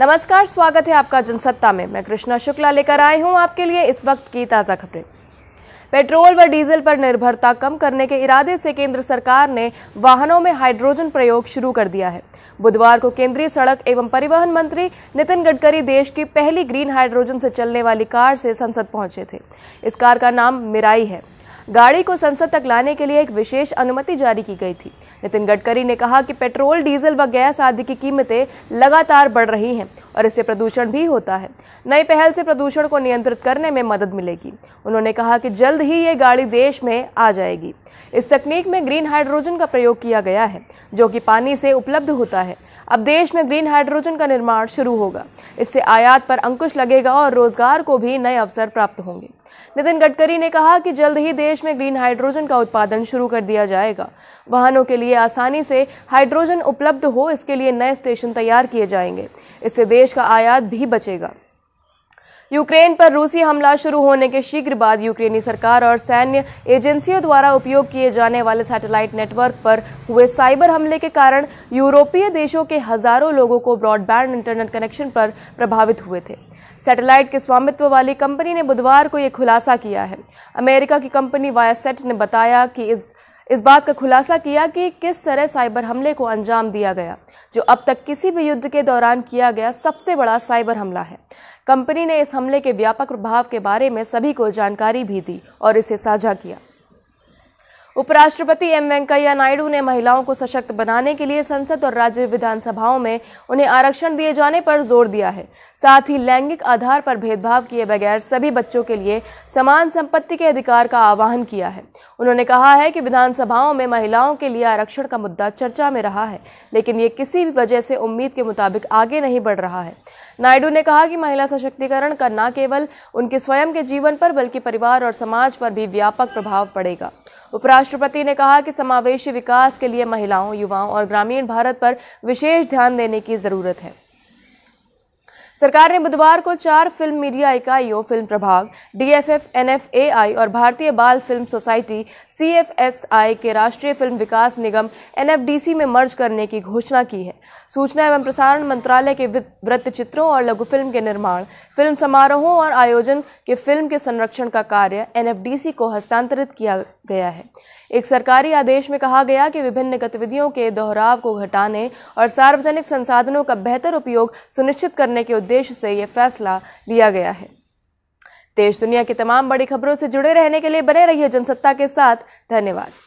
नमस्कार स्वागत है आपका जनसत्ता में मैं कृष्णा शुक्ला लेकर आई हूं आपके लिए इस वक्त की ताज़ा खबरें पेट्रोल व डीजल पर निर्भरता कम करने के इरादे से केंद्र सरकार ने वाहनों में हाइड्रोजन प्रयोग शुरू कर दिया है बुधवार को केंद्रीय सड़क एवं परिवहन मंत्री नितिन गडकरी देश की पहली ग्रीन हाइड्रोजन से चलने वाली कार से संसद पहुंचे थे इस कार का नाम मिराई है गाड़ी को संसद तक लाने के लिए एक विशेष अनुमति जारी की गई थी नितिन गडकरी ने कहा कि पेट्रोल डीजल व गैस आदि की कीमतें लगातार बढ़ रही हैं और इससे प्रदूषण भी होता है नई पहल से प्रदूषण को नियंत्रित करने में मदद मिलेगी उन्होंने कहा कि जल्द ही ये गाड़ी देश में आ जाएगी इस तकनीक में ग्रीन हाइड्रोजन का प्रयोग किया गया है जो कि पानी से उपलब्ध होता है अब देश में ग्रीन हाइड्रोजन का निर्माण शुरू होगा इससे आयात पर अंकुश लगेगा और रोजगार को भी नए अवसर प्राप्त होंगे नितिन गडकरी ने कहा कि जल्द ही देश में ग्रीन हाइड्रोजन का उत्पादन शुरू कर दिया जाएगा वाहनों के लिए आसानी से हाइड्रोजन उपलब्ध हो इसके लिए नए स्टेशन तैयार किए जाएंगे इससे देश देश का आयात भी बचेगा यूक्रेन पर रूसी हमला शुरू होने के शीघ्र बाद यूक्रेनी सरकार और सैन्य एजेंसियों द्वारा उपयोग किए जाने वाले सैटेलाइट नेटवर्क पर हुए साइबर हमले के कारण यूरोपीय देशों के हजारों लोगों को ब्रॉडबैंड इंटरनेट कनेक्शन पर प्रभावित हुए थे सैटेलाइट के स्वामित्व वाली कंपनी ने बुधवार को यह खुलासा किया है अमेरिका की कंपनी वायासेट ने बताया कि इस इस बात का खुलासा किया कि किस तरह साइबर हमले को अंजाम दिया गया जो अब तक किसी भी युद्ध के दौरान किया गया सबसे बड़ा साइबर हमला है कंपनी ने इस हमले के व्यापक प्रभाव के बारे में सभी को जानकारी भी दी और इसे साझा किया उपराष्ट्रपति एम वेंकैया नायडू ने महिलाओं को सशक्त बनाने के लिए संसद और राज्य विधानसभाओं में उन्हें आरक्षण दिए जाने पर जोर दिया है साथ ही लैंगिक आधार पर भेदभाव किए बगैर सभी बच्चों के लिए समान संपत्ति के अधिकार का आह्वान किया है उन्होंने कहा है कि विधानसभाओं में महिलाओं के लिए आरक्षण का मुद्दा चर्चा में रहा है लेकिन ये किसी भी वजह से उम्मीद के मुताबिक आगे नहीं बढ़ रहा है नायडू ने कहा कि महिला सशक्तिकरण का न केवल उनके स्वयं के जीवन पर बल्कि परिवार और समाज पर भी व्यापक प्रभाव पड़ेगा उपराष्ट्रपति ने कहा कि समावेशी विकास के लिए महिलाओं युवाओं और ग्रामीण भारत पर विशेष ध्यान देने की जरूरत है सरकार ने बुधवार को चार फिल्म मीडिया इकाइयों फिल्म प्रभाग डीएफएफ एनएफएआई और भारतीय बाल फिल्म सोसाइटी सीएफएसआई के राष्ट्रीय फिल्म विकास निगम एनएफडीसी में मर्ज करने की घोषणा की है सूचना एवं प्रसारण मंत्रालय के वृत्त चित्रों और लघु फिल्म के निर्माण फिल्म समारोहों और आयोजन के फिल्म के संरक्षण का कार्य सी को हस्तांतरित किया गया है एक सरकारी आदेश में कहा गया कि विभिन्न गतिविधियों के दोहराव को घटाने और सार्वजनिक संसाधनों का बेहतर उपयोग सुनिश्चित करने के उद्देश्य से यह फैसला लिया गया है देश दुनिया की तमाम बड़ी खबरों से जुड़े रहने के लिए बने रहिए जनसत्ता के साथ धन्यवाद